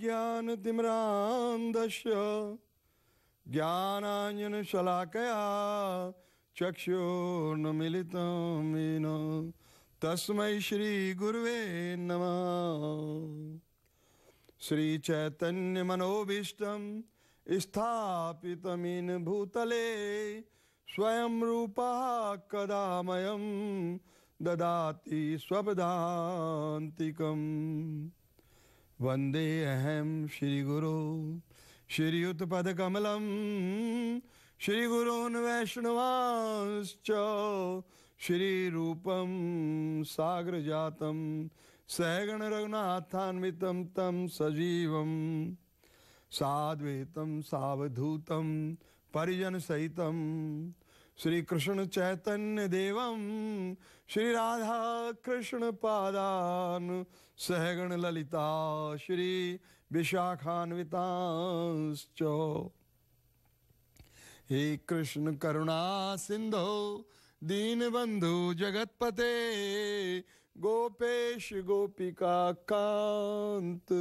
ज्ञानतिम्रान्दस्य ज्ञानाञ्जनशलाकया चक्षुर्नमिलितं येन श्री चैतन्य मनोभीष्ट श्रीचैतन्यमनोभीष्टं स्थापितमिन् भूतले स्वयं रूप कदा ददाति स्वपदान्तिकम् वन्दे अहं श्रीगुरो श्री श्रीगुरोन् वैष्णवांश्च श्रीरूपं सागरजातं सहगणरघुनाथान्वितं तं सजीवं साद्वैतं सावधूतं परिजनसहितम् श्री कृष्ण चैतन्य देव श्री राधा कृष्ण पादान सहगण ललिता श्री विशाखान्विता हे कृष्ण करुणा सिंधो दीनबंधु जगतपते गोपेश गोपिका कांत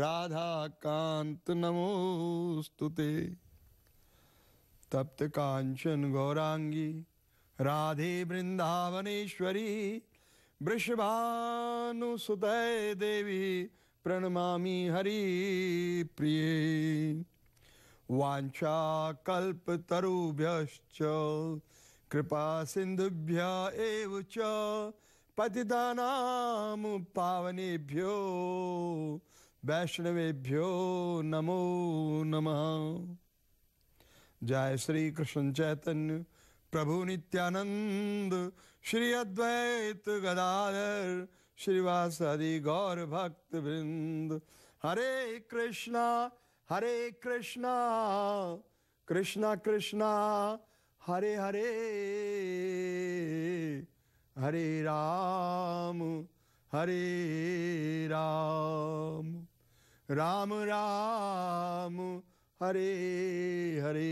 राधा कांत नमोस्तुते तप्त कांचन गौरांगी राधे वृंदावनेश्वरी वृषभानुसुत देवी प्रणमा हरि प्रिये वाञ्छाकल्पतरुभ्यश्च कृपा सिंधुभ्य पति पावनेभ्यो वैष्णवेभ्यो नमो नमः जय श्री कृष्ण चैतन्य प्रभु नित्यानंद श्री अद्वैत गदाधर श्रीवासदि गौर भक्त वृंद हरे कृष्णा हरे कृष्णा कृष्णा कृष्णा हरे हरे हरे राम हरे राम राम राम, राम हरे हरे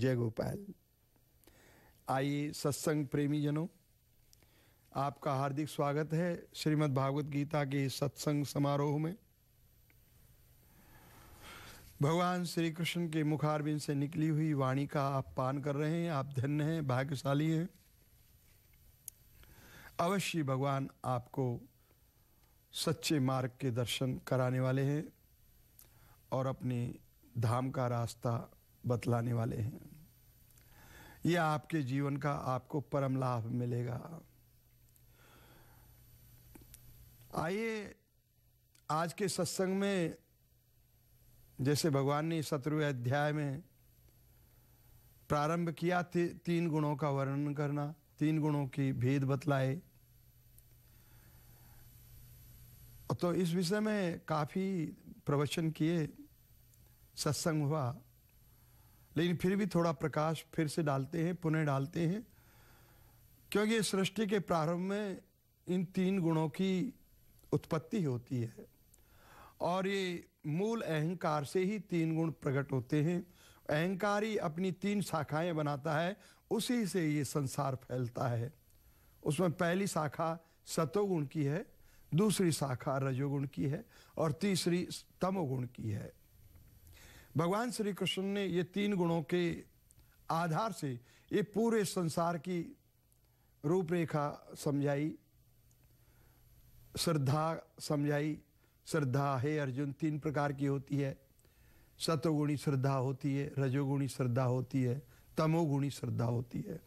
जय गोपाल आइए सत्संग प्रेमी जनों आपका हार्दिक स्वागत है श्रीमद् भागवत गीता के सत्संग समारोह में भगवान श्री कृष्ण के मुखारबिन से निकली हुई वाणी का आप पान कर रहे हैं आप धन्य हैं भाग्यशाली हैं अवश्य भगवान आपको सच्चे मार्ग के दर्शन कराने वाले हैं और अपने धाम का रास्ता बतलाने वाले हैं यह आपके जीवन का आपको परम लाभ मिलेगा आइए आज के सत्संग में जैसे भगवान ने शत्रु अध्याय में प्रारंभ किया ती, तीन गुणों का वर्णन करना तीन गुणों की भेद बतलाए तो इस विषय में काफ़ी प्रवचन किए सत्संग हुआ लेकिन फिर भी थोड़ा प्रकाश फिर से डालते हैं पुनः डालते हैं क्योंकि सृष्टि के प्रारंभ में इन तीन गुणों की उत्पत्ति होती है और ये मूल अहंकार से ही तीन गुण प्रकट होते हैं अहंकार ही अपनी तीन शाखाएं बनाता है उसी से ये संसार फैलता है उसमें पहली शाखा सतोगुण की है दूसरी शाखा रजोगुण की है और तीसरी तमोगुण की है भगवान श्री कृष्ण ने ये तीन गुणों के आधार से ये पूरे संसार की रूपरेखा समझाई श्रद्धा समझाई श्रद्धा हे अर्जुन तीन प्रकार की होती है सतोगुणी श्रद्धा होती है रजोगुणी श्रद्धा होती है तमोगुणी श्रद्धा होती है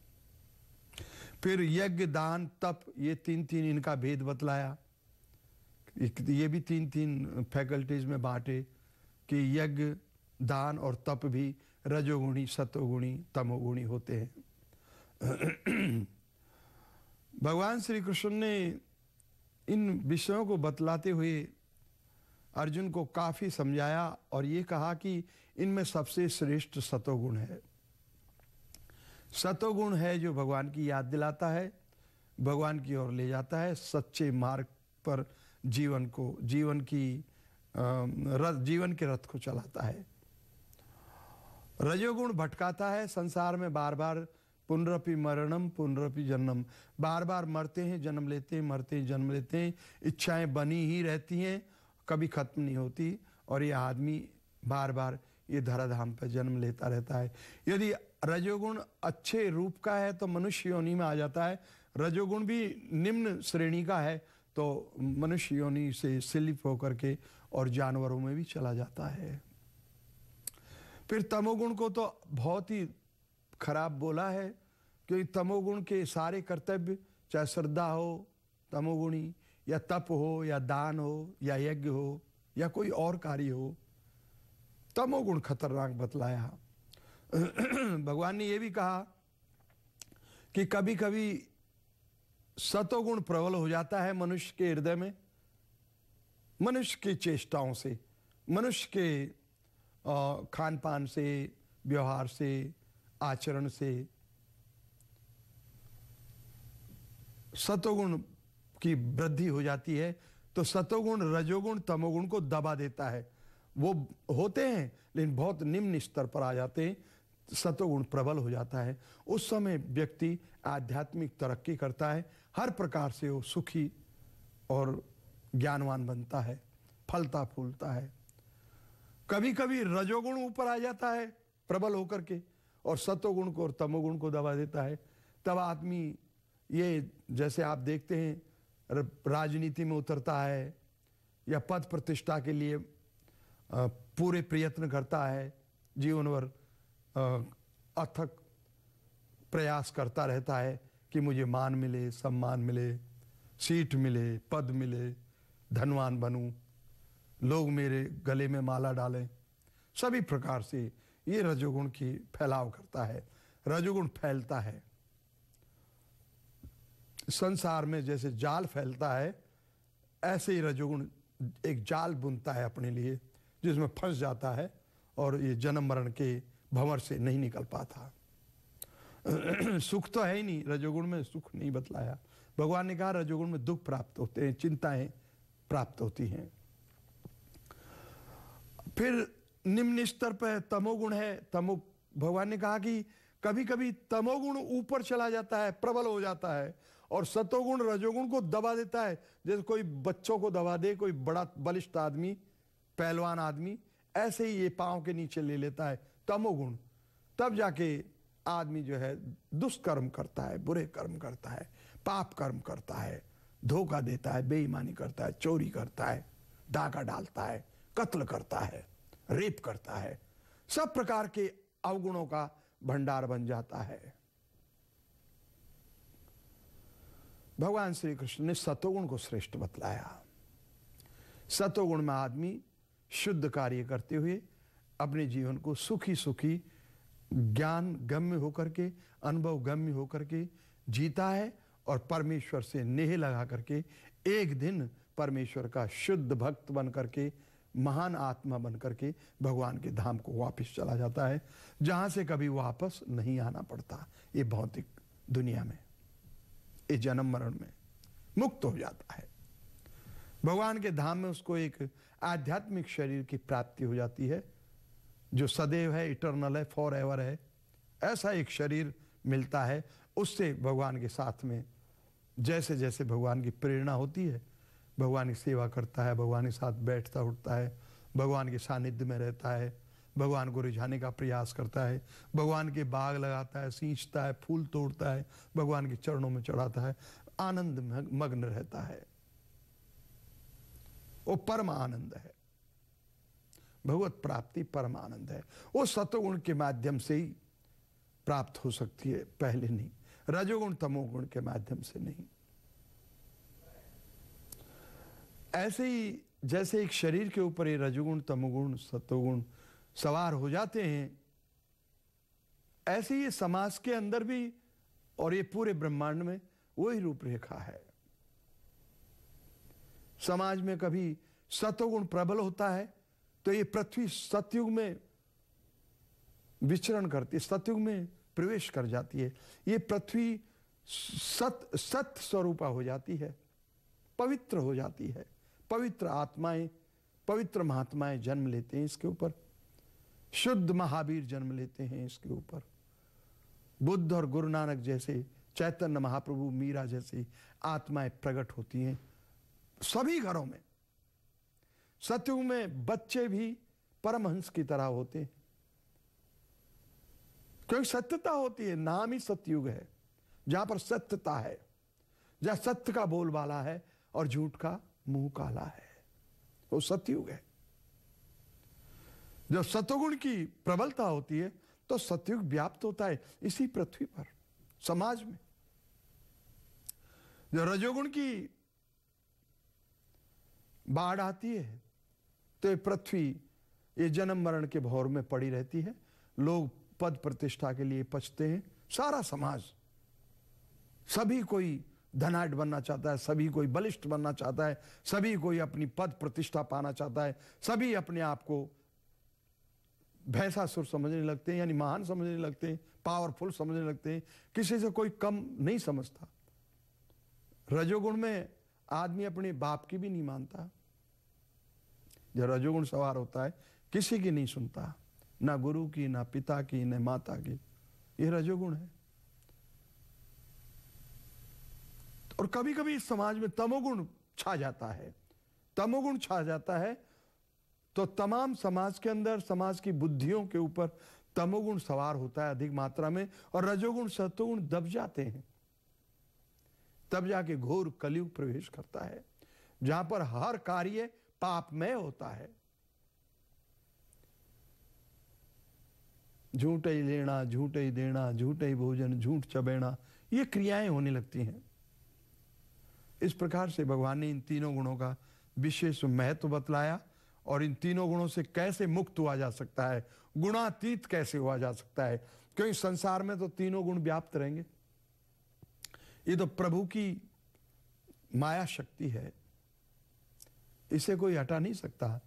फिर यज्ञ दान तप ये तीन तीन इनका भेद बतलाया ये भी तीन तीन फैकल्टीज में बांटे कि यज्ञ दान और तप भी रजोगुणी सत्वगुणी तमोगुणी होते हैं भगवान श्री कृष्ण ने इन विषयों को बतलाते हुए अर्जुन को काफ़ी समझाया और ये कहा कि इनमें सबसे श्रेष्ठ सतोगुण है सतोगुण है जो भगवान की याद दिलाता है भगवान की ओर ले जाता है सच्चे मार्ग पर जीवन को जीवन की जीवन के रथ को चलाता है रजोगुण भटकाता है संसार में बार बार पुनरपि मरणम पुनरपि जन्म बार बार मरते हैं जन्म लेते हैं मरते हैं जन्म लेते हैं इच्छाएं बनी ही रहती हैं कभी खत्म नहीं होती और ये आदमी बार बार ये धराधाम पर जन्म लेता रहता है यदि रजोगुण अच्छे रूप का है तो मनुष्य योनि में आ जाता है रजोगुण भी निम्न श्रेणी का है तो मनुष्य योनि से स्लिप होकर के और जानवरों में भी चला जाता है फिर तमोगुण को तो बहुत ही खराब बोला है क्योंकि तमोगुण के सारे कर्तव्य चाहे श्रद्धा हो तमोगुणी या तप हो या दान हो या यज्ञ हो या कोई और कार्य हो तमोगुण खतरनाक बतलाया भगवान ने यह भी कहा कि कभी कभी सतोगुण प्रबल हो जाता है मनुष्य के हृदय में मनुष्य की चेष्टाओं से मनुष्य के खान पान से व्यवहार से आचरण से सतोगुण की वृद्धि हो जाती है तो सतोगुण रजोगुण तमोगुण को दबा देता है वो होते हैं लेकिन बहुत निम्न स्तर पर आ जाते हैं सतोगुण प्रबल हो जाता है उस समय व्यक्ति आध्यात्मिक तरक्की करता है हर प्रकार से वो सुखी और ज्ञानवान बनता है फलता फूलता है कभी कभी रजोगुण ऊपर आ जाता है प्रबल होकर के और सतोगुण को और तमोगुण को दबा देता है तब आदमी ये जैसे आप देखते हैं राजनीति में उतरता है या पद प्रतिष्ठा के लिए पूरे प्रयत्न करता है जीवन भर अथक प्रयास करता रहता है कि मुझे मान मिले सम्मान मिले सीट मिले पद मिले धनवान बनूं लोग मेरे गले में माला डालें सभी प्रकार से ये रजोगुण की फैलाव करता है रजोगुण फैलता है संसार में जैसे जाल फैलता है ऐसे ही रजोगुण एक जाल बुनता है अपने लिए जिसमें फंस जाता है और ये जन्म मरण के भंवर से नहीं निकल पाता सुख तो है ही नहीं रजोगुण में सुख नहीं बतलाया भगवान ने कहा रजोगुण में दुख प्राप्त होते हैं चिंताएं प्राप्त होती हैं फिर निम्न स्तर पर तमोगुण है तमो भगवान ने कहा कि कभी कभी तमोगुण ऊपर चला जाता है प्रबल हो जाता है और सतोगुण रजोगुण को दबा देता है जैसे कोई बच्चों को दबा दे कोई बड़ा बलिष्ठ आदमी पहलवान आदमी ऐसे ही ये पांव के नीचे ले लेता है तमोगुण तब जाके आदमी जो है दुष्कर्म करता है बुरे कर्म करता है पाप कर्म करता है धोखा देता है बेईमानी करता है चोरी करता है डाका डालता है कत्ल करता है रेप करता है सब प्रकार के अवगुणों का भंडार बन जाता है भगवान श्री कृष्ण ने सतोगुण को श्रेष्ठ बतलाया सतोगुण में आदमी शुद्ध कार्य करते हुए अपने जीवन को सुखी सुखी ज्ञान गम्य होकर के अनुभव गम्य होकर के जीता है और परमेश्वर से नेह लगा करके एक दिन परमेश्वर का शुद्ध भक्त बन करके महान आत्मा बनकर के भगवान के धाम को वापस चला जाता है जहां से कभी वापस नहीं आना पड़ता ये भौतिक दुनिया में ये जन्म मरण में मुक्त हो जाता है भगवान के धाम में उसको एक आध्यात्मिक शरीर की प्राप्ति हो जाती है जो सदैव है इटरनल है फॉर एवर है ऐसा एक शरीर मिलता है उससे भगवान के साथ में जैसे जैसे भगवान की प्रेरणा होती है भगवान की सेवा करता है भगवान के साथ बैठता उठता है भगवान के सानिध्य में रहता है भगवान को रिझाने का प्रयास करता है भगवान के बाग लगाता है सींचता है फूल तोड़ता है भगवान के चरणों में चढ़ाता है आनंद में मग्न रहता है वो परम आनंद है भगवत प्राप्ति परम आनंद है वो सतगुण के माध्यम से ही प्राप्त हो सकती है पहले नहीं रजोगुण तमोगुण के माध्यम से नहीं ऐसे ही जैसे एक शरीर के ऊपर ये रजुगुण तमुगुण सत्वगुण सवार हो जाते हैं ऐसे ही समाज के अंदर भी और ये पूरे ब्रह्मांड में वही रूपरेखा है समाज में कभी सतोगुण प्रबल होता है तो ये पृथ्वी सत्युग में विचरण करती है सतयुग में प्रवेश कर जाती है ये पृथ्वी सत सत स्वरूपा हो जाती है पवित्र हो जाती है पवित्र आत्माएं पवित्र महात्माएं जन्म लेते हैं इसके ऊपर शुद्ध महावीर जन्म लेते हैं इसके ऊपर बुद्ध और गुरु नानक जैसे चैतन्य महाप्रभु मीरा जैसी आत्माएं प्रकट होती हैं सभी घरों में सत्यु में बच्चे भी परमहंस की तरह होते हैं क्योंकि सत्यता होती है नाम ही सत्युग है जहां पर सत्यता है जहां सत्य का बोलबाला है और झूठ का मुंह काला है वो सत्युग है जब सतगुण की प्रबलता होती है तो सत्युग व्याप्त होता है इसी पृथ्वी पर समाज में जब रजोगुण की बाढ़ आती है तो ये पृथ्वी ये जन्म मरण के भौर में पड़ी रहती है लोग पद प्रतिष्ठा के लिए पछते हैं सारा समाज सभी कोई धनाट बनना चाहता है सभी कोई बलिष्ठ बनना चाहता है सभी कोई अपनी पद प्रतिष्ठा पाना चाहता है सभी अपने आप को भैसा सुर समझने लगते हैं यानी महान समझने लगते हैं पावरफुल समझने लगते हैं किसी से कोई कम नहीं समझता रजोगुण में आदमी अपने बाप की भी नहीं मानता जब रजोगुण सवार होता है किसी की नहीं सुनता ना गुरु की ना पिता की ना माता की यह रजोगुण है और कभी कभी समाज में तमोगुण छा जाता है तमोगुण छा जाता है तो तमाम समाज के अंदर समाज की बुद्धियों के ऊपर तमोगुण सवार होता है अधिक मात्रा में और रजोगुण सत्वगुण दब जाते हैं तब जाके घोर कलयुग प्रवेश करता है जहां पर हर कार्य पापमय होता है झूठ ही लेना झूठ ही देना झूठ ही भोजन झूठ चबेना ये क्रियाएं होने लगती हैं इस प्रकार से भगवान ने इन तीनों गुणों का विशेष महत्व बतलाया और इन तीनों गुणों से कैसे मुक्त हुआ जा सकता है गुणातीत कैसे हुआ जा सकता है क्योंकि संसार में तो तीनों गुण व्याप्त रहेंगे ये तो प्रभु की माया शक्ति है इसे कोई हटा नहीं सकता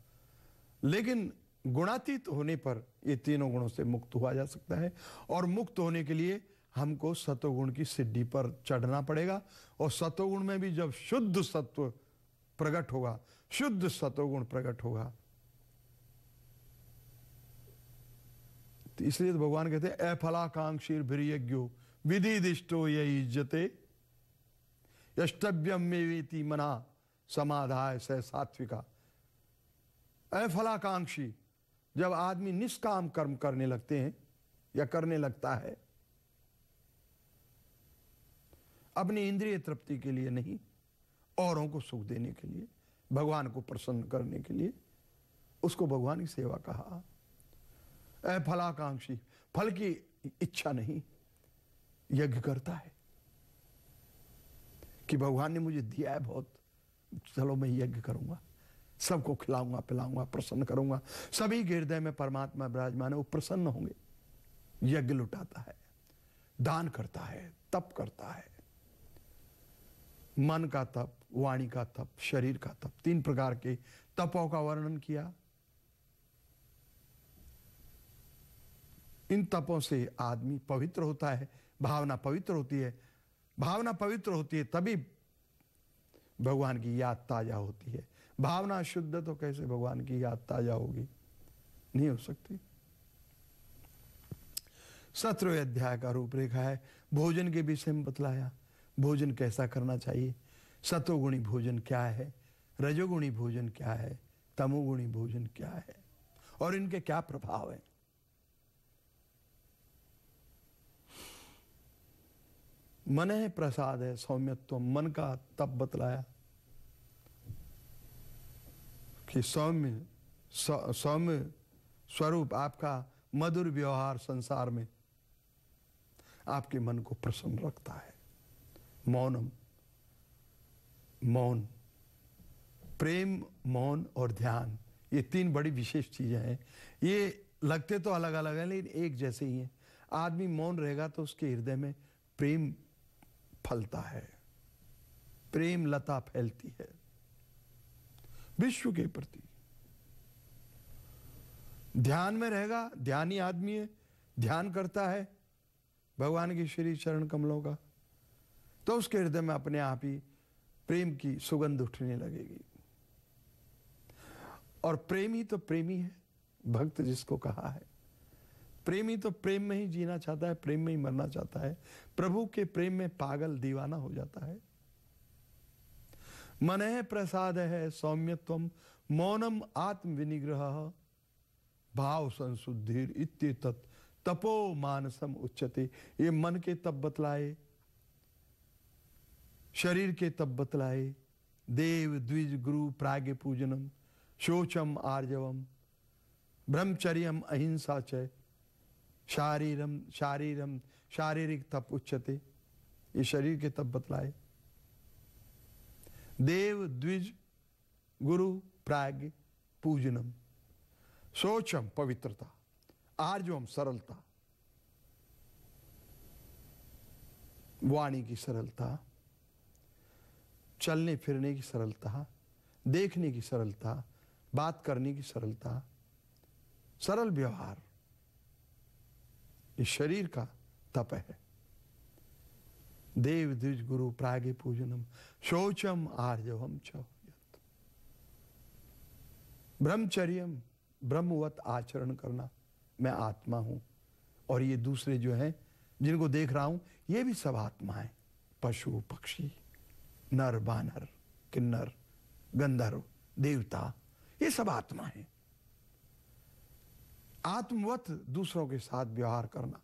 लेकिन गुणातीत होने पर ये तीनों गुणों से मुक्त हुआ जा सकता है और मुक्त होने के लिए हमको सतोगुण की सिद्धि पर चढ़ना पड़ेगा और सतोगुण में भी जब शुद्ध सत्व प्रकट होगा शुद्ध सतोगुण प्रकट होगा तो इसलिए तो भगवान कहते हैं अफलाकांक्षी भीरियज्ञो विधि दिष्टो ये इज्जते यष्टव्यम मेवेति मना समाधाय स सात्विका अफलाकांक्षी जब आदमी निष्काम कर्म करने लगते हैं या करने लगता है अपनी इंद्रिय तृप्ति के लिए नहीं औरों को सुख देने के लिए भगवान को प्रसन्न करने के लिए उसको भगवान की सेवा कहा ए फलाकांक्षी फल की इच्छा नहीं यज्ञ करता है कि भगवान ने मुझे दिया है बहुत चलो मैं यज्ञ करूंगा सबको खिलाऊंगा पिलाऊंगा प्रसन्न करूंगा सभी हृदय में परमात्मा विराजमान है वो प्रसन्न होंगे यज्ञ लुटाता है दान करता है तप करता है मन का तप वाणी का तप शरीर का तप तीन प्रकार के तपों का वर्णन किया इन तपों से आदमी पवित्र होता है भावना पवित्र होती है भावना पवित्र होती है तभी भगवान की याद ताजा होती है भावना शुद्ध तो कैसे भगवान की याद ताजा होगी नहीं हो सकती सत्र अध्याय का रूपरेखा है भोजन के विषय में बतलाया भोजन कैसा करना चाहिए सतोगुणी भोजन क्या है रजोगुणी भोजन क्या है तमोगुणी भोजन क्या है और इनके क्या प्रभाव हैं मन है प्रसाद है सौम्यत्व मन का तप बतलाया कि सौम्य सौम्य स्वरूप आपका मधुर व्यवहार संसार में आपके मन को प्रसन्न रखता है मौनम मौन प्रेम मौन और ध्यान ये तीन बड़ी विशेष चीज़ें हैं ये लगते तो अलग अलग हैं लेकिन एक जैसे ही हैं आदमी मौन रहेगा तो उसके हृदय में प्रेम फलता है प्रेम लता फैलती है विश्व के प्रति ध्यान में रहेगा ध्यानी आदमी है ध्यान करता है भगवान के श्री चरण कमलों का तो उसके हृदय में अपने आप ही प्रेम की सुगंध उठने लगेगी और प्रेमी तो प्रेमी है भक्त जिसको कहा है प्रेमी तो प्रेम में ही जीना चाहता है प्रेम में ही मरना चाहता है प्रभु के प्रेम में पागल दीवाना हो जाता है मन है प्रसाद है सौम्यत्व मौनम आत्म विनिग्रह भाव संशुद्धि इत तपो मानसम उच्चते ये मन के तप बतलाए शरीर के तब बतलाए देव द्विज गुरु प्राग पूजनम शोचम आर्जवम ब्रह्मचर्यम अहिंसा च शारीरम शारीरम शारीरिक तप उच्चते ये शरीर के तप बतलाए देव द्विज गुरु प्राग पूजनम शोचम पवित्रता आर्जवम सरलता वाणी की सरलता चलने फिरने की सरलता देखने की सरलता बात करने की सरलता सरल व्यवहार इस शरीर का तप है देव द्विज गुरु प्रागे पूजनम शौचम आर्यम च ब्रह्मचर्यम ब्रह्मवत आचरण करना मैं आत्मा हूं और ये दूसरे जो हैं जिनको देख रहा हूं ये भी सब आत्मा है पशु पक्षी नर बानर किन्नर गंधर्व देवता ये सब आत्मा है आत्मवत दूसरों के साथ व्यवहार करना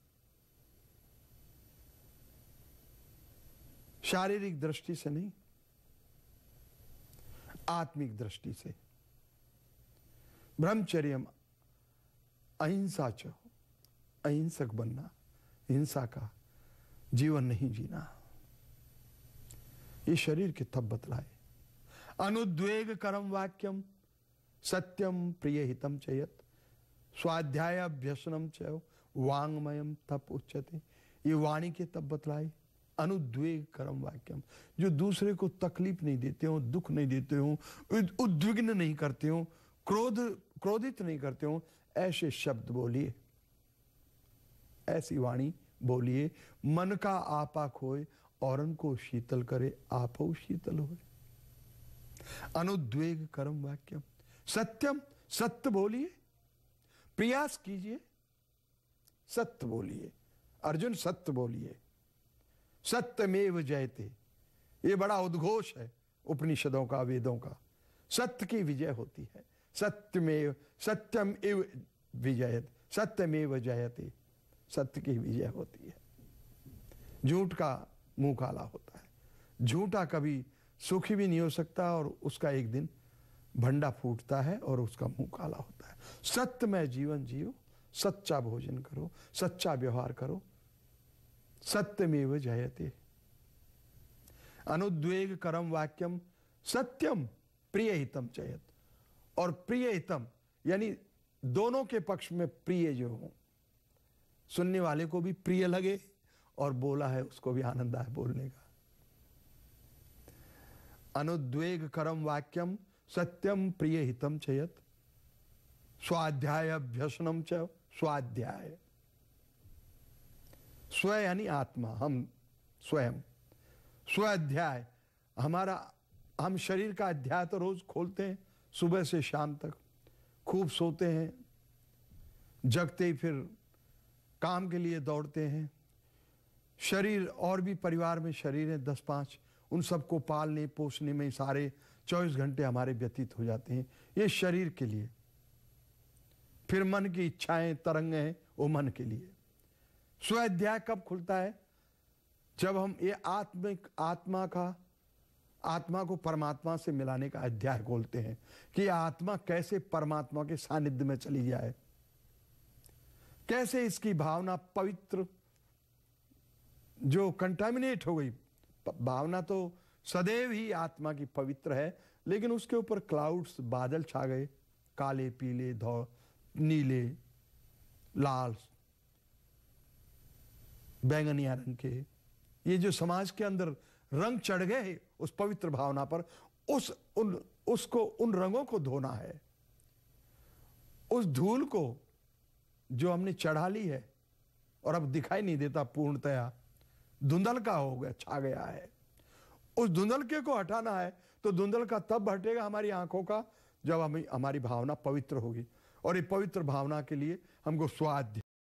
शारीरिक दृष्टि से नहीं आत्मिक दृष्टि से ब्रह्मचर्य अहिंसा च अहिंसक बनना हिंसा का जीवन नहीं जीना ये शरीर की तब बतलाए अनुद्वेग करम वाक्यम सत्यम प्रिय हितम चयत स्वाध्याय अभ्यसनम चय वांगमयम तप उच्चते ये वाणी के तब बतलाए अनुद्वेग करम वाक्यम जो दूसरे को तकलीफ नहीं देते हो दुख नहीं देते हो उद्विग्न नहीं करते हो क्रोध क्रोधित नहीं करते हो ऐसे शब्द बोलिए ऐसी वाणी बोलिए मन का आपा खोए औरन को शीतल करे आप शीतल हो अनुद्वेग कर्म वाक्यम सत्यम सत्य बोलिए प्रयास कीजिए सत्य बोलिए अर्जुन सत्य बोलिए सत्यमेव जयते ये बड़ा उद्घोष है उपनिषदों का वेदों का सत्य की विजय होती है सत्यमेव सत्यम एव विजयत सत्यमेव जयते सत्य की विजय होती है झूठ का मुंह काला होता है झूठा कभी सुखी भी नहीं हो सकता और उसका एक दिन भंडा फूटता है और उसका मुंह काला होता है सत्य में जीवन जियो सच्चा भोजन करो सच्चा व्यवहार करो सत्य में वह जयते अनुद्वेग करम वाक्यम सत्यम प्रिय हितम जयत और प्रिय हितम यानी दोनों के पक्ष में प्रिय जो हो सुनने वाले को भी प्रिय लगे और बोला है उसको भी आनंद आए बोलने का अनुद्वेग करम वाक्यम सत्यम प्रिय हितम चयत स्वाध्याय अभ्यसनम च स्वाध्याय स्व यानी आत्मा हम स्वयं स्वाध्याय हमारा हम शरीर का अध्याय तो रोज खोलते हैं सुबह से शाम तक खूब सोते हैं जगते ही फिर काम के लिए दौड़ते हैं शरीर और भी परिवार में शरीर हैं दस पाँच उन सबको पालने पोषने में सारे चौबीस घंटे हमारे व्यतीत हो जाते हैं ये शरीर के लिए फिर मन की इच्छाएं तरंग हैं वो मन के लिए स्वाध्याय कब खुलता है जब हम ये आत्मिक आत्मा का आत्मा को परमात्मा से मिलाने का अध्याय खोलते हैं कि आत्मा कैसे परमात्मा के सानिध्य में चली जाए कैसे इसकी भावना पवित्र जो कंटामिनेट हो गई भावना तो सदैव ही आत्मा की पवित्र है लेकिन उसके ऊपर क्लाउड्स बादल छा गए काले पीले धौ नीले लाल बैंगनिया रंग के ये जो समाज के अंदर रंग चढ़ गए उस पवित्र भावना पर उस उन उसको उन रंगों को धोना है उस धूल को जो हमने चढ़ा ली है और अब दिखाई नहीं देता पूर्णतया धुंधल का हो गया छा गया है उस धुंधल के को हटाना है तो धुंधल का तब हटेगा हमारी आंखों का जब हम हमारी भावना पवित्र होगी और ये पवित्र भावना के लिए हमको स्वाध्य